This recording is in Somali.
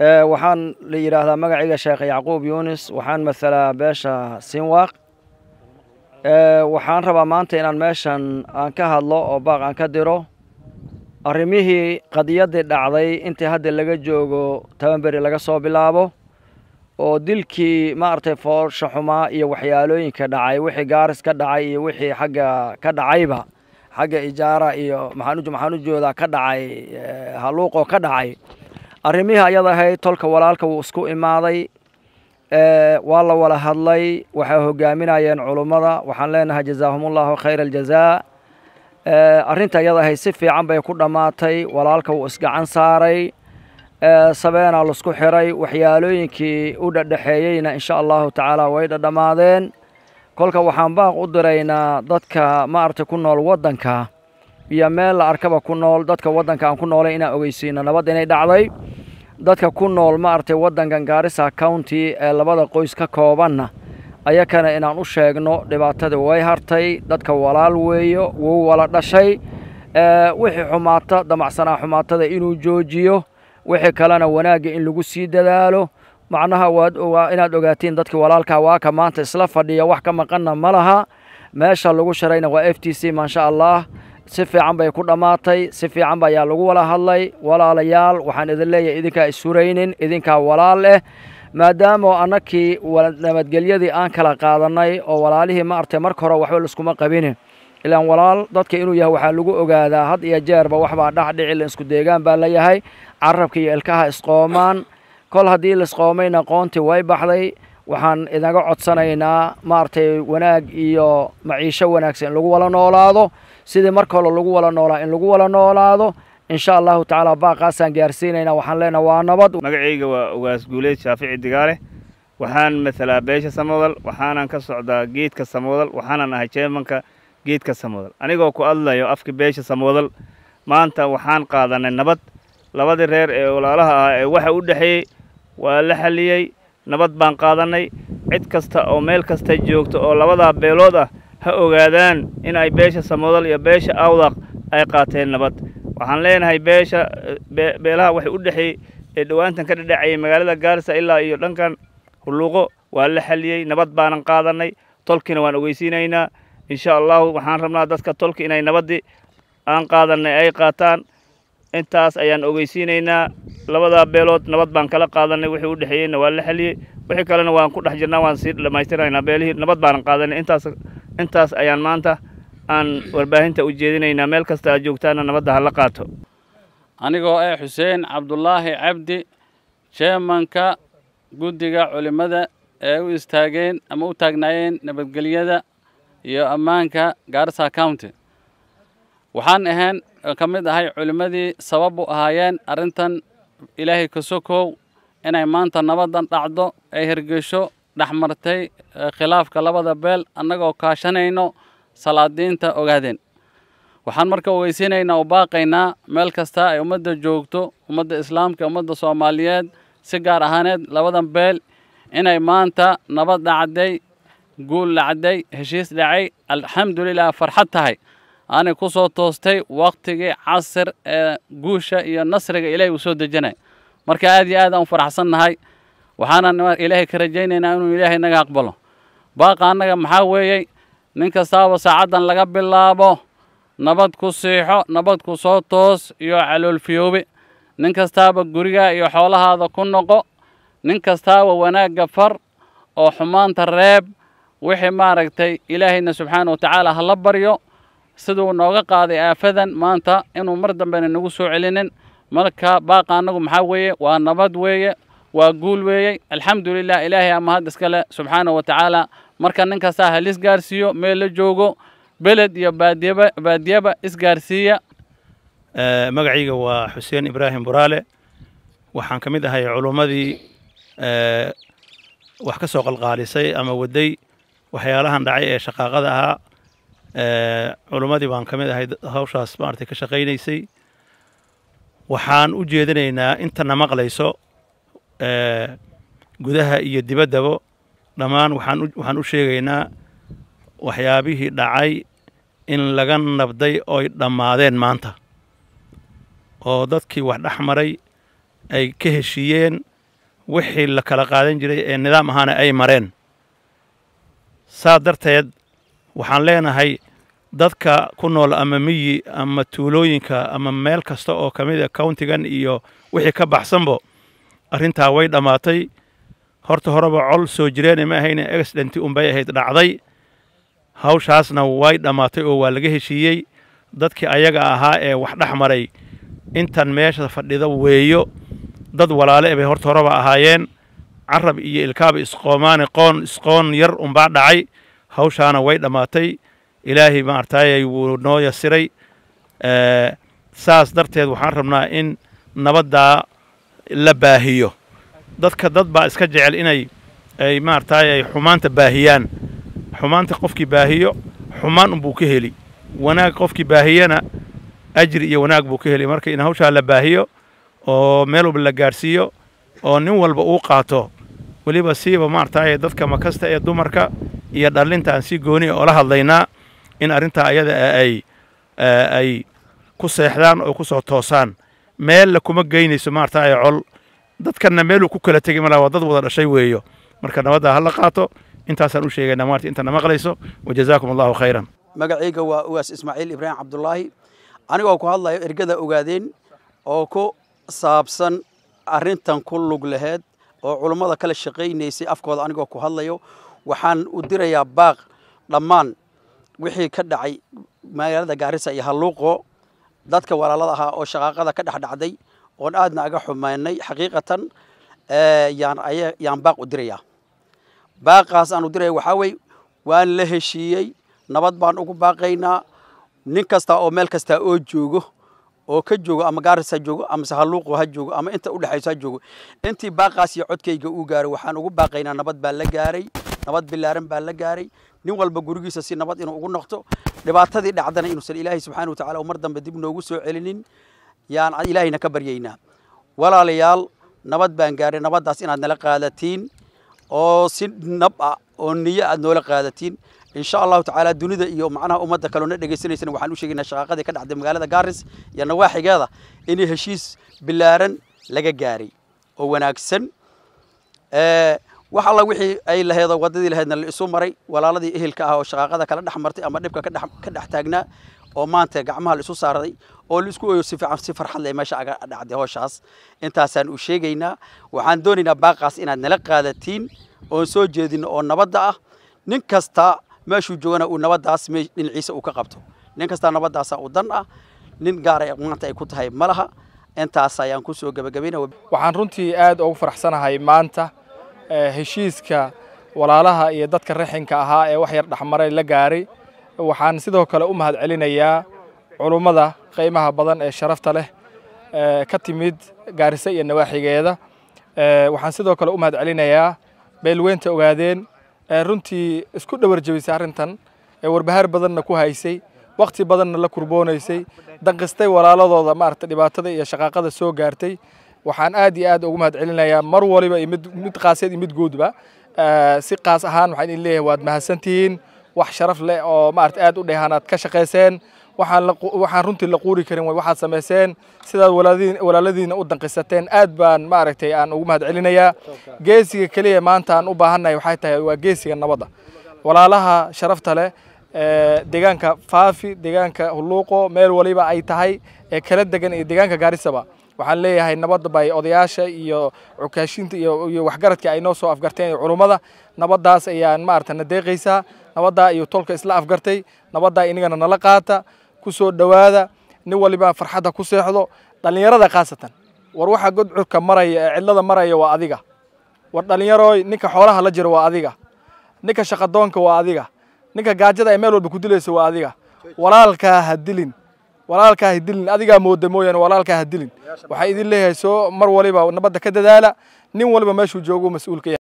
Eh, waxaan la yidhaahdaa magacayga sheekh yacquub yunis waxaan mathalaa beesha sinwaq eh, waxaan rabaa maanta inaan meeshan aan ka hadlo oo baaq aan ka diro arrimihii qadiyaddii dhacday intii hadda laga joogo tabanberi laga soo bilaabo oo dilkii maaragtay foolsha xumaa iyo waxyaalooyinka dhacay wixii gaaris ka dhacay iyo wixii xagga ka dhacayba xagga ijaara iyo maxaan u joodaa ka dhacay eh, halluuqoo ka dhacay arrimihii ayad ahayd tolka walaalka wuu isku imaaday waa la wada hadlay waxay hogaaminayeen culummada waxaan leenahay jazaahumullahu khayra aljazaa arrinta ayad ahayd si fiican bay ku dhammaatay walaalka wuu isgacan saaray sabeenaa laisku xiray waxyaalooyinkii u dhadhexeeyeyna insha allahu tacaala way dhadhamaadeen kolka waxaan baaq u diraynaa dadka maaragtay ku nool waddanka iyo meel la arkaba ku nool dadka waddanka aan ku noolay inaan ogeysiino nabad inay dhacday dadka ku nool ma artay waddankan gaarisa county ee labada qoys ka koobanna ayakana inaan u sheegno dhibaatada way hartay dadka walaal weeyo wuu wala dhashay wixii xumaata damacsanaa xumaatada inuu joojiyo wixii kalena wanaagga in lagu sii dadaalo macnaha waad inaad ogaatiin dadkii walaalkaa waaka maanta isla fadhiya wax ka maqanna ma laha meesha lagu sharayna waa f t c maasha allah si fiican bay ku dhammaatay si fiicanba ayaa lagu wala hadlay walaalayaal waxaan idin leeyahay idinkaa isuraynin idinkaa walaal eh maadaama annakii nabadgelyadii aan kala qaadanay oo walaalihii ma artay marka hore waxba laskuma qabinin ilaan walaal dadka inuu yahay waxaa lagu ogaadaa had iyo jeerba waxbaa dhexdhici la isku deegaan baa layahay carabka iyo ilkaha isqoomaan kol haddii laisqoomayna qoontii way baxday waxaan idaga codsanaynaa maaragtay wanaag iyo maciisho wanaagsan in lagu wala noolaado sidii marka hore lagu wala noolaa in lagu wala noolaado insha allahu tacaala baaqaasaan gaarsiinaynaa waxaan leenahay waa nabad magacayga waa ugaas guuleed shaafici digaale waxaan matalaa beesha samodal waxaanan ka socdaa geedka samodal waxaanan ahay jeemanka geedka samodal anigoo ku adlayo afka beesha samodal maanta waxaan qaadanay nabad labadii reer ee walaalaha ah ee waxa u dhexeeyey waa la xaliyey nabad baan qaadanay cid kasta oo meel kasta joogto oo labadaa beelood ah ha ogaadaan in ay beesha samodal iyo beesha awdaq ay qaateen nabad waxaan leenahay beesha beelaha waxay u dhexey ee dhowaantan ka dhadhacayay magaalada gaarisa ilaa iyo dhankan hulluuqo waa la xaliyey nabad baanan qaadanay tolkiina waan ogeysiinaynaa insha allahu waxaan rabnaa dadka tolka inay nabaddii aan qaadanay ay qaataan intaas ayaan ogeysiinaynaa labadaa beelood nabad baan kala qaadanay wixii u dhexeeyeyna waa la xaliyey wixii kalena waan ku dhex jirnaa waan sii dhammaystirnaynaa beelihii nabad baanan qaadannay intaas intaas ayaan maanta aan warbaahinta u jeedinaynaa meel kasta aad joogtaana nabadda ha la qaato anigoo ah xuseen cabdulaahi cabdi jeemanka guddiga culimmada ee u istaageen ama u taagnaayeen nabadgelyada iyo ammaanka garsa county waxaan ahayn ka mid ahay culimmadii sabab u ahaayeen arrintan ilaahay ka sokow inay maanta nabaddan dhacdo ay hergesho dhex eh, khilaafka labada beel annagoo kaashanayno salaadiinta ogaadeen waxaan marka ogeysinaynaa u baaqaynaa meel kasta ay ummadda joogto ummadda islaamka ummadda soomaaliyeed si gaar ahaaneed labadan beel inay maanta nabad dhacday guul dhacday heshiis dhacay alxamdulilah farxad tahay aanay ku soo toostay wakhtigii casir ee guusha iyo nasriga ilaahay uu soo dejanay marka aad iyo aad aan u faraxsan nahay waxaana ilaahay ka rajaynaynaa inuu ilaahay naga aqbalo baaqa annaga maxaa weeyey nin kastaaba saacaddan laga bilaabo nabad ku siixo nabad ku soo toos iyo caloolfiyoobe nin kastaaba gurigaa iyo xoolahaada ku noqo nin kastaaba wanaagga far oo xumaanta reeb wixii maaragtay ilaahayna subxaana watacaala ha la baryo siduu nooga qaaday aafadan maanta inuu mar dambena nagu soo celinin marka baaqa annagu maxaa weeye waa nabad weeye waa guul weeyey alxamdulilah ilaahay aa mahad iskale subxaana wa tacaala marka ninkaasaa kastaa halis gaarsiiyo meel la joogo beled iyo baadiyaba baadiyaba isgaarsiiya eh, magacayga waa xuseen ibraahim buraale waxaan ka mid ahay culummadii eh, wax ka soo qalqaalisay ama waday waxyaalahan dhacay ee shaqaaqada ahaa eh, culummadii baan ka mid ahay hawshaas maaragtay ka shaqaynaysay waxaan u jeedinaynaa intana maqlayso Eh, gudaha iyo dibaddaba dhammaan waxaan u sheegaynaa waxyaabihii dhacay in laga nabday oy dhammaadeen maanta oo dadkii wax dhex maray ay ka heshiiyeen wixii la kala qaadan jiray ee nidaam ahaana ay mareen saa darteed waxaan leenahay dadka ku nool ama miyi ama tuulooyinka ama meel kasta oo ka mid a ah countigan iyo wixii ka baxsanbo arrintaa way dhammaatay horta horeba col soo jireen ma ahayne accidenti unbay ahayd dhacday hawshaasna way dhammaatay oo waa laga heshiiyey dadkii ayaga ahaa ee wax dhex maray intan meesha fadhida weeyo dad walaale bay horta horeba ahaayeen carab iyo ilkaaba isqoomaani qoon isqoon yar unbaa dhacay hawshaana way dhammaatay ilaahay maartaayay wuu noo yasiray saas darteed waxaan rabnaa in nabaddaa la baahiyo dadka dad baa iska jecel inay ay maaragtay ay xumaanta baahiyaan xumaanta qofkii baahiyo xumaan unbuu ka heli wanaag qofkii baahiyana ajri iyo wanaag buu ka heli marka in hawshaa la baahiyo oo meel walba la gaadhsiiyo oo nin walba uu qaato weliba siiba maaragtay dadka makasta ee dumarka iyo dhallinta aan si gooniya oola hadlaynaa in arrintaa ayada ay ay ku seexdaan oo ku soo toosaan meella kuma geynayso maaragtay col dadkanna meel uu ku kala tegey malaha waa dad wada dhashay weeyo marka nabadda ha la qaato intaasaan u sheegaynaa maarta intana maqlayso wa jazaakum allahu khayran magacayga waa ugaas ismaaciil ibraahim cabdullaahi anigoo ku hadlayo ergada ogaadeen oo ku saabsan arrintan ku lug laheed oo culummada kala shaqaynaysay afkooda anigoo ku hadlayo waxaan u dirayaa baaq dhammaan wixii ka dhacay magaalada gaarisa iyo halluuqo dadka walaalada ahaa oo shaqaaqada ka dhex dhacday oon aadna aga xumaynay xaqiiqatan yaan baaq u diraya baaqaas aan u diraya waxaa wey waan la heshiiyey nabad baan ugu baaqaynaa nin kasta oo meel kasta oo joogo oo ka joogo ama gaaris ha joogo ama sahaluuqu ha joogo ama inta udhexayso ha joogo intii baaqaas iyo codkayga uu gaaro waxaan ugu baaqaynaa nabad baa la gaaray nabad bilaaran baa la gaaray nin walba gurigiisa si nabad inuu ugu noqto dhibaatadii dhacdana inuusan ilaahay subxaana watacaala mar dambe dib noogu soo celinin yaan ilaahayna ka baryaynaa walaalayaal nabad baan gaaray nabaddaas inaad nala qaadatiin oo si nab ah oo niyo aad noola qaadatiin insha allahu tacaala dunida iyo macnaha ummadda kaleo na dhegaysanaysan waxaan u sheegaynaa shaqaaqadii ka dhacday magaalada gaaris iyo nawaaxigeeda inay heshiis bilaaran laga gaaray oo wanaagsan wax alla wixii ay laheedoo waddadii laheydna la isu maray walaaladii ehelka ah oo shaqaaqada kala dhex martay ama dhibka ka dhex taagnaa oo maanta gacmaha la isu saarday oo la isku oyo si fiican si farxad leh meesha aga dhacday howshaas intaasaan u sheegaynaa waxaan doonaynaa baaqaas inaad nala qaadatiin oon soo jeedinno oo nabadda ah nin kasta meeshuu joogana uu nabaddaas dhinaciisa uu ka qabto nin kastaa nabaddaasa u dan ah nin gaar maanta ay ku tahay ma intaas ayaan ku soo waxaan runtii aad ugu faraxsanahay maanta heshiiska walaalaha iyo dadka raxinka ahaa ee wax yar dhexmaray la gaaray waxaan sidoo kale u mahad celinayaa culummada qiimaha badan ee sharafta leh ka timid gaarise iyo nawaaxigeeda waxaan sidoo kale u mahad celinayaa beelweynta ogaadeen ee runtii isku dhowar jebisay arrintan ee warbahaar badanna ku haysay wakhti badanna la kurboonaysay danqistay walaaladooda maarata dhibaatada iyo shaqaaqada soo gaartay waxaan aad iyo aad ugu mahad mar waliba iyo mid mid qaaseed iyo mid guudba si qaas ahaan waxaan idin leeyahay waad mahadsantihiin wax sharaf leh oo maarata aad u dheehan aad ka shaqayseen waxaan waxaan runtii la quuri karin way waxaad samayseen sidaad walaadiin walaaladiina u danqisateen aad baan maaragtay aan ugu mahad geesiga keliya maanta aan u baahannahay waxay tahay waa geesiga nabadda walaalaha sharafta leh deegaanka faafi deegaanka huluuqo meel waliba ay tahay ee kala degan iyo deegaanka gaarisaba waxaan leeyahay nabadda bay odayaasha iyo cukaashinta iyo waxgaradka ay noo soo afgarteen culummada nabaddaas ayaan maarata na deeqaysaa nabaddaa iyo tolka isla afgartay nabaddaa inagana nala qaata ku soo dhowaada nin waliba farxadda ku seexdo dhallinyarada khaasatan war waxa godcurka maraya ee cidlada maraya waa adiga war dhallinyarooy ninka xoolaha la jira waa adiga ninka shaqadoonka waa adiga ninka gaajada ay meel walba ku dilaysa waa adiga walaalkaa ha dilin walaalkaa ha dilin adigaa mooda mooyaane walaalkaa ha dilin waxaa idin leeyahay soo mar waliba nabadda ka dadaala nin waliba meeshuu joogu mas-uulka